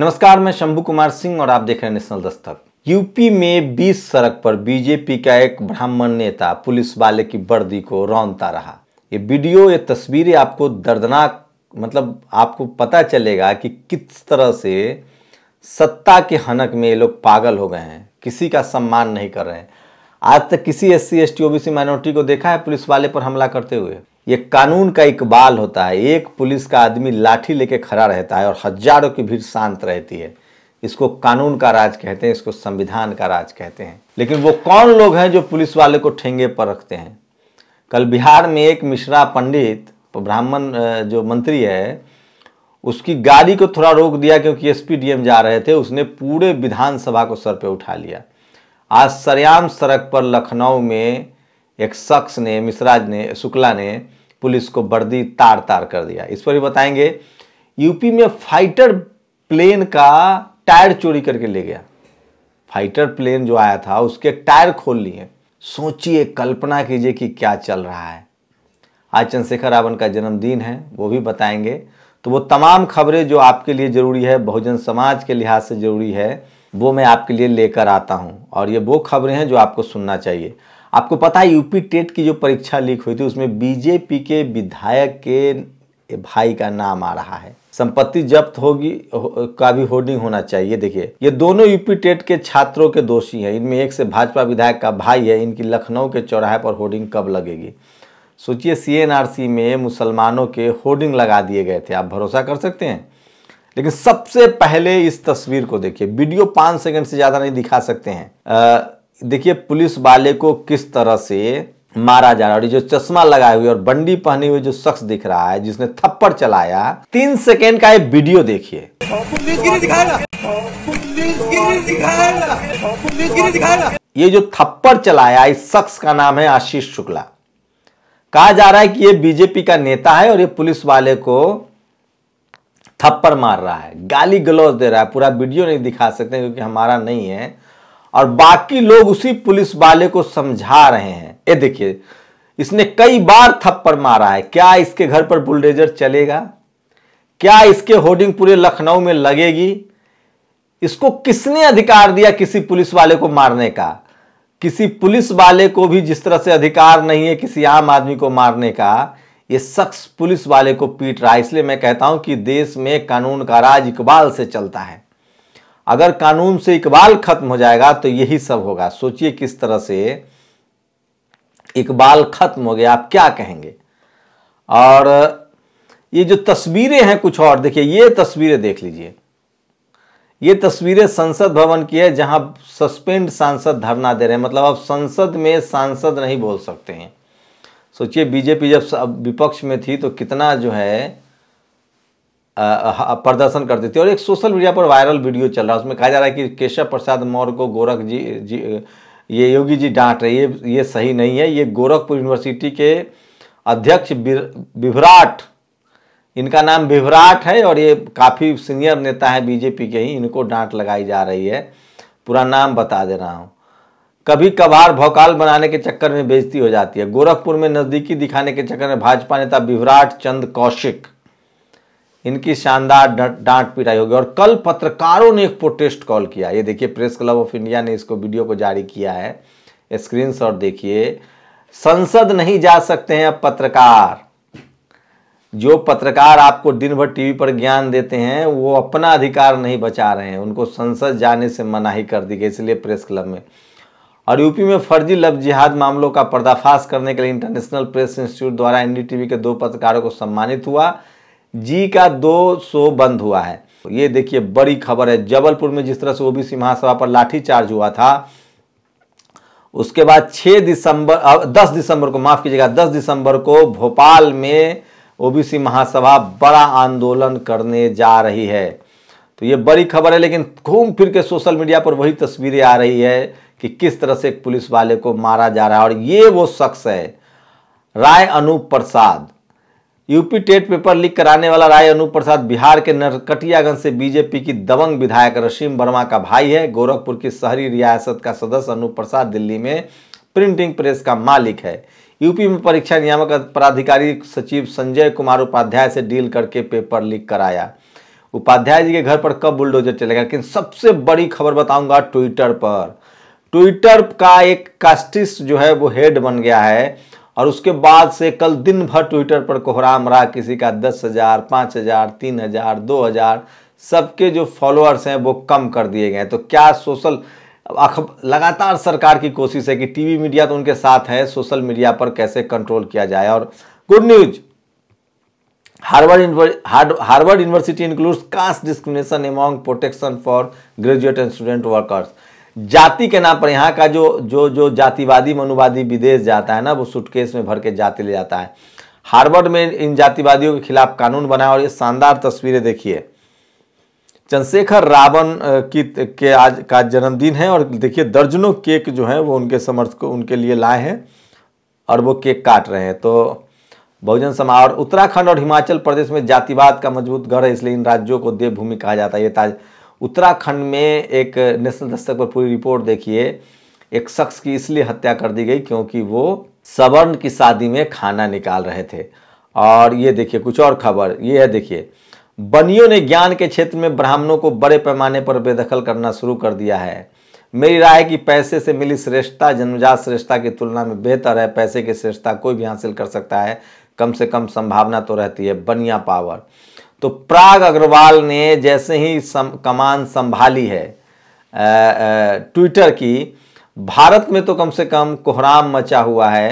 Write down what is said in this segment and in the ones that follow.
नमस्कार मैं शंभू कुमार सिंह और आप देख रहे हैं नेशनल दस्तक यूपी में 20 सड़क पर बीजेपी का एक ब्राह्मण नेता पुलिस वाले की वर्दी को रौनता रहा ये वीडियो ये तस्वीरें आपको दर्दनाक मतलब आपको पता चलेगा कि किस तरह से सत्ता के हनक में ये लोग पागल हो गए हैं किसी का सम्मान नहीं कर रहे हैं आज तक किसी S C S T OBC minority को देखा है पुलिस वाले पर हमला करते हुए ये कानून का इकबाल होता है एक पुलिस का आदमी लाठी लेके खड़ा रहता है और हजारों की भीड़ शांत रहती है इसको कानून का राज कहते हैं इसको संविधान का राज कहते हैं लेकिन वो कौन लोग हैं जो पुलिस वाले को ठेंगे पर रखते हैं कल बिहार में एक मिश्रा पंडित ब्राह्मण जो मंत्री है उसकी गाड़ी को थोड़ा रोक दिया क्योंकि एस डीएम जा रहे थे उसने पूरे विधानसभा को सर पर उठा लिया आज सरयाम सड़क पर लखनऊ में एक शख्स ने मिश्राज ने शुक्ला ने पुलिस को वर्दी तार तार कर दिया इस पर भी बताएंगे यूपी में फाइटर प्लेन का टायर चोरी करके ले गया फाइटर प्लेन जो आया था उसके टायर खोल लिए सोचिए कल्पना कीजिए कि क्या चल रहा है आज चंद्रशेखर रावण का जन्मदिन है वो भी बताएंगे तो वो तमाम खबरें जो आपके लिए ज़रूरी है बहुजन समाज के लिहाज से ज़रूरी है वो मैं आपके लिए लेकर आता हूँ और ये वो खबरें हैं जो आपको सुनना चाहिए आपको पता है यूपी टेट की जो परीक्षा लीक हुई थी उसमें बीजेपी के विधायक के भाई का नाम आ रहा है संपत्ति जब्त होगी हो, का भी होर्डिंग होना चाहिए देखिए ये दोनों यूपी टेट के छात्रों के दोषी हैं इनमें एक से भाजपा विधायक का भाई है इनकी लखनऊ के चौराहे पर होर्डिंग कब लगेगी सोचिए सीएनआरसी में मुसलमानों के होर्डिंग लगा दिए गए थे आप भरोसा कर सकते हैं लेकिन सबसे पहले इस तस्वीर को देखिए वीडियो पाँच सेकंड से ज़्यादा नहीं दिखा सकते हैं आ, देखिए पुलिस वाले को किस तरह से मारा जा रहा है और जो चश्मा लगाए हुए और बंडी पहने हुए जो शख्स दिख रहा है जिसने थप्पड़ चलाया तीन सेकेंड का ये वीडियो देखिए ये जो थप्पड़ चलाया इस शख्स का नाम है आशीष शुक्ला कहा जा रहा है कि ये बीजेपी का नेता है और ये पुलिस वाले को थप्पड़ मार रहा है गाली गलौज दे रहा है पूरा वीडियो नहीं दिखा सकते क्योंकि हमारा नहीं है और बाकी लोग उसी पुलिस वाले को समझा रहे हैं ये देखिए इसने कई बार थप्पड़ मारा है क्या इसके घर पर बुलडेजर चलेगा क्या इसके होर्डिंग पूरे लखनऊ में लगेगी इसको किसने अधिकार दिया किसी पुलिस वाले को मारने का किसी पुलिस वाले को भी जिस तरह से अधिकार नहीं है किसी आम आदमी को मारने का ये शख्स पुलिस वाले को पीट रहा है इसलिए मैं कहता हूं कि देश में कानून का राज इकबाल से चलता है अगर कानून से इकबाल खत्म हो जाएगा तो यही सब होगा सोचिए किस तरह से इकबाल खत्म हो गया आप क्या कहेंगे और ये जो तस्वीरें हैं कुछ और देखिए ये तस्वीरें देख लीजिए ये तस्वीरें संसद भवन की है जहां सस्पेंड सांसद धरना दे रहे हैं मतलब अब संसद में सांसद नहीं बोल सकते हैं सोचिए बीजेपी जब विपक्ष में थी तो कितना जो है प्रदर्शन करती थी और एक सोशल मीडिया पर वायरल वीडियो चल रहा है उसमें कहा जा रहा है कि केशव प्रसाद मौर्य को गोरख जी जी ये योगी जी डांट रहे ये ये सही नहीं है ये गोरखपुर यूनिवर्सिटी के अध्यक्ष विभराट इनका नाम विभराट है और ये काफ़ी सीनियर नेता हैं बीजेपी के ही इनको डांट लगाई जा रही है पूरा नाम बता दे रहा हूँ कभी कभार भौकाल बनाने के चक्कर में बेजती हो जाती है गोरखपुर में नज़दीकी दिखाने के चक्कर में भाजपा नेता विभराट चंद कौशिक इनकी शानदार डांट पिटाई होगी और कल पत्रकारों ने एक प्रोटेस्ट कॉल किया ये देखिए प्रेस क्लब ऑफ इंडिया ने इसको वीडियो को जारी किया है शॉट देखिए संसद नहीं जा सकते हैं अब पत्रकार जो पत्रकार आपको दिन भर टीवी पर ज्ञान देते हैं वो अपना अधिकार नहीं बचा रहे हैं उनको संसद जाने से मनाही कर दी गई इसलिए प्रेस क्लब में और यूपी में फर्जी लव जिहाद मामलों का पर्दाफाश करने के लिए इंटरनेशनल प्रेस इंस्टीट्यूट द्वारा एनडीटीवी के दो पत्रकारों को सम्मानित हुआ जी का दो सो बंद हुआ है ये देखिए बड़ी खबर है जबलपुर में जिस तरह से ओबीसी महासभा पर लाठीचार्ज हुआ था उसके बाद 6 दिसंबर 10 दिसंबर को माफ कीजिएगा 10 दिसंबर को भोपाल में ओबीसी महासभा बड़ा आंदोलन करने जा रही है तो ये बड़ी खबर है लेकिन घूम फिर के सोशल मीडिया पर वही तस्वीरें आ रही है कि किस तरह से एक पुलिस वाले को मारा जा रहा है और ये वो शख्स है Rai Anup Prasad UP TET paper leak कराने वाला राय अनूप प्रसाद बिहार के नरकटियागंज से बीजेपी की दबंग विधायक रशीम वर्मा का भाई है गोरखपुर की शहरी रियासत का सदस्य अनूप प्रसाद दिल्ली में प्रिंटिंग प्रेस का मालिक है यूपी में परीक्षा नियामक पदाधिकारी सचिव संजय कुमार उपाध्याय से डील करके पेपर लीक कराया उपाध्याय जी के घर पर कब बुलडोजर चलेगा लेकिन सबसे बड़ी खबर बताऊंगा ट्विटर पर ट्विटर का एक कास्टिस जो है वो हेड बन गया है और उसके बाद से कल दिन भर ट्विटर पर कोहराम रहा किसी का दस हज़ार पाँच हज़ार तीन हज़ार दो हज़ार सबके जो फॉलोअर्स हैं वो कम कर दिए गए तो क्या सोशल लगातार सरकार की कोशिश है कि टीवी मीडिया तो उनके साथ है सोशल मीडिया पर कैसे कंट्रोल किया जाए और good news Harvard Harvard University includes caste discrimination among protection for graduate and student workers जाति के नाम पर यहाँ का जो जो जो जातिवादी मनुवादी विदेश जाता है ना वो सुटकेस में भर के जाति ले जाता है हार्वर्ड में इन जातिवादियों के खिलाफ कानून बनाया और ये शानदार तस्वीरें देखिए चंद्रशेखर रावण की के आज का जन्मदिन है और देखिए दर्जनों केक जो है वो उनके को उनके लिए लाए हैं और वो केक काट रहे हैं तो बहुजन समाज और उत्तराखंड और हिमाचल प्रदेश में जातिवाद का मजबूत घर है इसलिए इन राज्यों को देवभूमि कहा जाता है ये ताज उत्तराखंड में एक नेशनल दस्तक पर पूरी रिपोर्ट देखिए एक शख्स की इसलिए हत्या कर दी गई क्योंकि वो सवर्ण की शादी में खाना निकाल रहे थे और ये देखिए कुछ और खबर ये है देखिए बनियों ने ज्ञान के क्षेत्र में ब्राह्मणों को बड़े पैमाने पर बेदखल करना शुरू कर दिया है मेरी राय है कि पैसे से मिली श्रेष्ठता जन्मजात श्रेष्ठता की तुलना में बेहतर है पैसे की श्रेष्ठता कोई भी हासिल कर सकता है कम से कम संभावना तो रहती है बनिया पावर तो प्राग अग्रवाल ने जैसे ही सम, कमान संभाली है ट्विटर की भारत में तो कम से कम कोहराम मचा हुआ है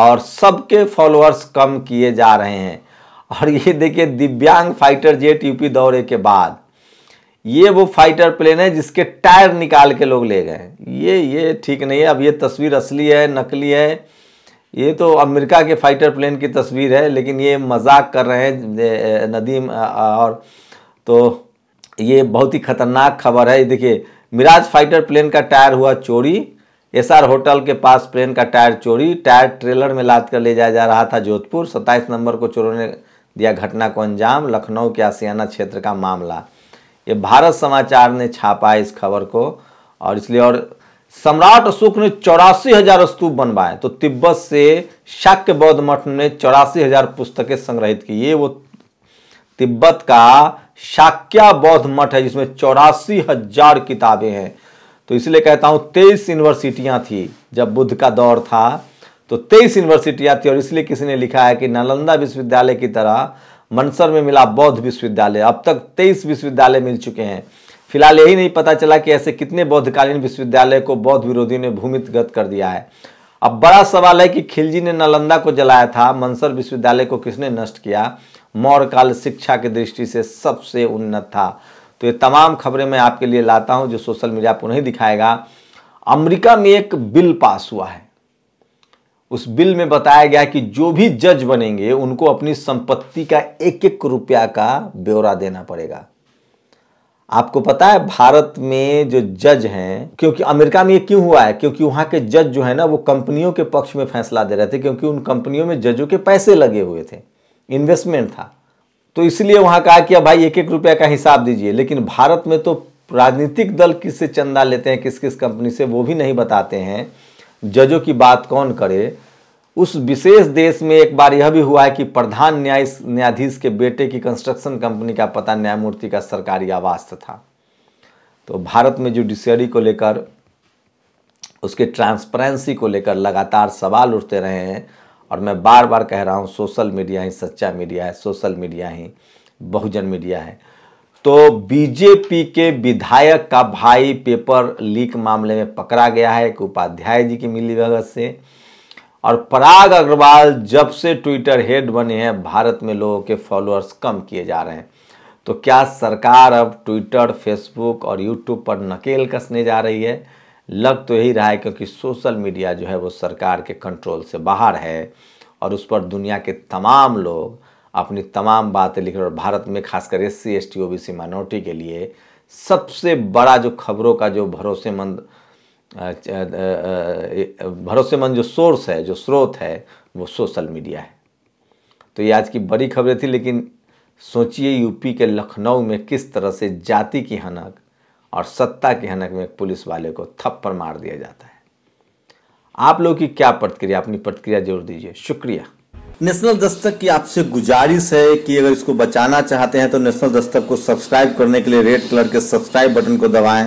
और सबके फॉलोअर्स कम किए जा रहे हैं और ये देखिए दिव्यांग फाइटर जेट यूपी दौरे के बाद ये वो फाइटर प्लेन है जिसके टायर निकाल के लोग ले गए ये ये ठीक नहीं है अब ये तस्वीर असली है नकली है ये तो अमेरिका के फाइटर प्लेन की तस्वीर है लेकिन ये मजाक कर रहे हैं नदीम और तो ये बहुत ही खतरनाक खबर है देखिए मिराज फाइटर प्लेन का टायर हुआ चोरी एसआर होटल के पास प्लेन का टायर चोरी टायर ट्रेलर में लाद कर ले जाया जा रहा था जोधपुर 27 नंबर को चोरों ने दिया घटना को अंजाम लखनऊ के आसियाना क्षेत्र का मामला ये भारत समाचार ने छापा इस खबर को और इसलिए और सम्राट अशोक ने चौरासी हजार स्तूप बनवाए तो तिब्बत से शाक्य बौद्ध मठ ने चौरासी हजार पुस्तकें संग्रहित की ये वो तिब्बत का शाक्या बौद्ध मठ है जिसमें चौरासी हजार किताबें हैं तो इसलिए कहता हूं तेईस यूनिवर्सिटियां थी जब बुद्ध का दौर था तो तेईस यूनिवर्सिटियां थी और इसलिए किसी ने लिखा है कि नालंदा विश्वविद्यालय की तरह मनसर में मिला बौद्ध विश्वविद्यालय अब तक तेईस विश्वविद्यालय मिल चुके हैं फिलहाल यही नहीं पता चला कि ऐसे कितने बौद्धकालीन विश्वविद्यालय को बौद्ध विरोधियों ने भूमिगत कर दिया है अब बड़ा सवाल है कि खिलजी ने नालंदा को जलाया था मंसर विश्वविद्यालय को किसने नष्ट किया मौर्य काल शिक्षा की दृष्टि से सबसे उन्नत था तो ये तमाम खबरें मैं आपके लिए लाता हूं जो सोशल मीडिया पर नहीं दिखाएगा अमेरिका में एक बिल पास हुआ है उस बिल में बताया गया कि जो भी जज बनेंगे उनको अपनी संपत्ति का एक एक रुपया का ब्यौरा देना पड़ेगा आपको पता है भारत में जो जज हैं क्योंकि अमेरिका में ये क्यों हुआ है क्योंकि वहाँ के जज जो है ना वो कंपनियों के पक्ष में फैसला दे रहे थे क्योंकि उन कंपनियों में जजों के पैसे लगे हुए थे इन्वेस्टमेंट था तो इसलिए वहाँ कहा कि भाई एक एक रुपया का हिसाब दीजिए लेकिन भारत में तो राजनीतिक दल किससे चंदा लेते हैं किस किस कंपनी से वो भी नहीं बताते हैं जजों की बात कौन करे उस विशेष देश में एक बार यह भी हुआ है कि प्रधान न्याय न्यायाधीश के बेटे की कंस्ट्रक्शन कंपनी का पता न्यायमूर्ति का सरकारी आवास था तो भारत में जुडिशियरी को लेकर उसके ट्रांसपेरेंसी को लेकर लगातार सवाल उठते रहे हैं और मैं बार बार कह रहा हूँ सोशल मीडिया ही सच्चा मीडिया है सोशल मीडिया ही बहुजन मीडिया है तो बीजेपी के विधायक का भाई पेपर लीक मामले में पकड़ा गया है एक उपाध्याय जी की भगत से और पराग अग्रवाल जब से ट्विटर हेड बने हैं भारत में लोगों के फॉलोअर्स कम किए जा रहे हैं तो क्या सरकार अब ट्विटर फेसबुक और यूट्यूब पर नकेल कसने जा रही है लग तो यही रहा है क्योंकि सोशल मीडिया जो है वो सरकार के कंट्रोल से बाहर है और उस पर दुनिया के तमाम लोग अपनी तमाम बातें लिख रहे और भारत में खासकर S C S T O B C minority के लिए सबसे बड़ा जो खबरों का जो भरोसेमंद अच्छा, भरोसेमंद जो सोर्स है जो स्रोत है वो सोशल मीडिया है तो ये आज की बड़ी खबरें थी लेकिन सोचिए यूपी के लखनऊ में किस तरह से जाति की हनक और सत्ता की हनक में पुलिस वाले को थप्पड़ मार दिया जाता है आप लोग की क्या प्रतिक्रिया अपनी प्रतिक्रिया जरूर दीजिए शुक्रिया नेशनल दस्तक की आपसे गुजारिश है कि अगर इसको बचाना चाहते हैं तो नेशनल दस्तक को सब्सक्राइब करने के लिए रेड कलर के सब्सक्राइब बटन को दबाएं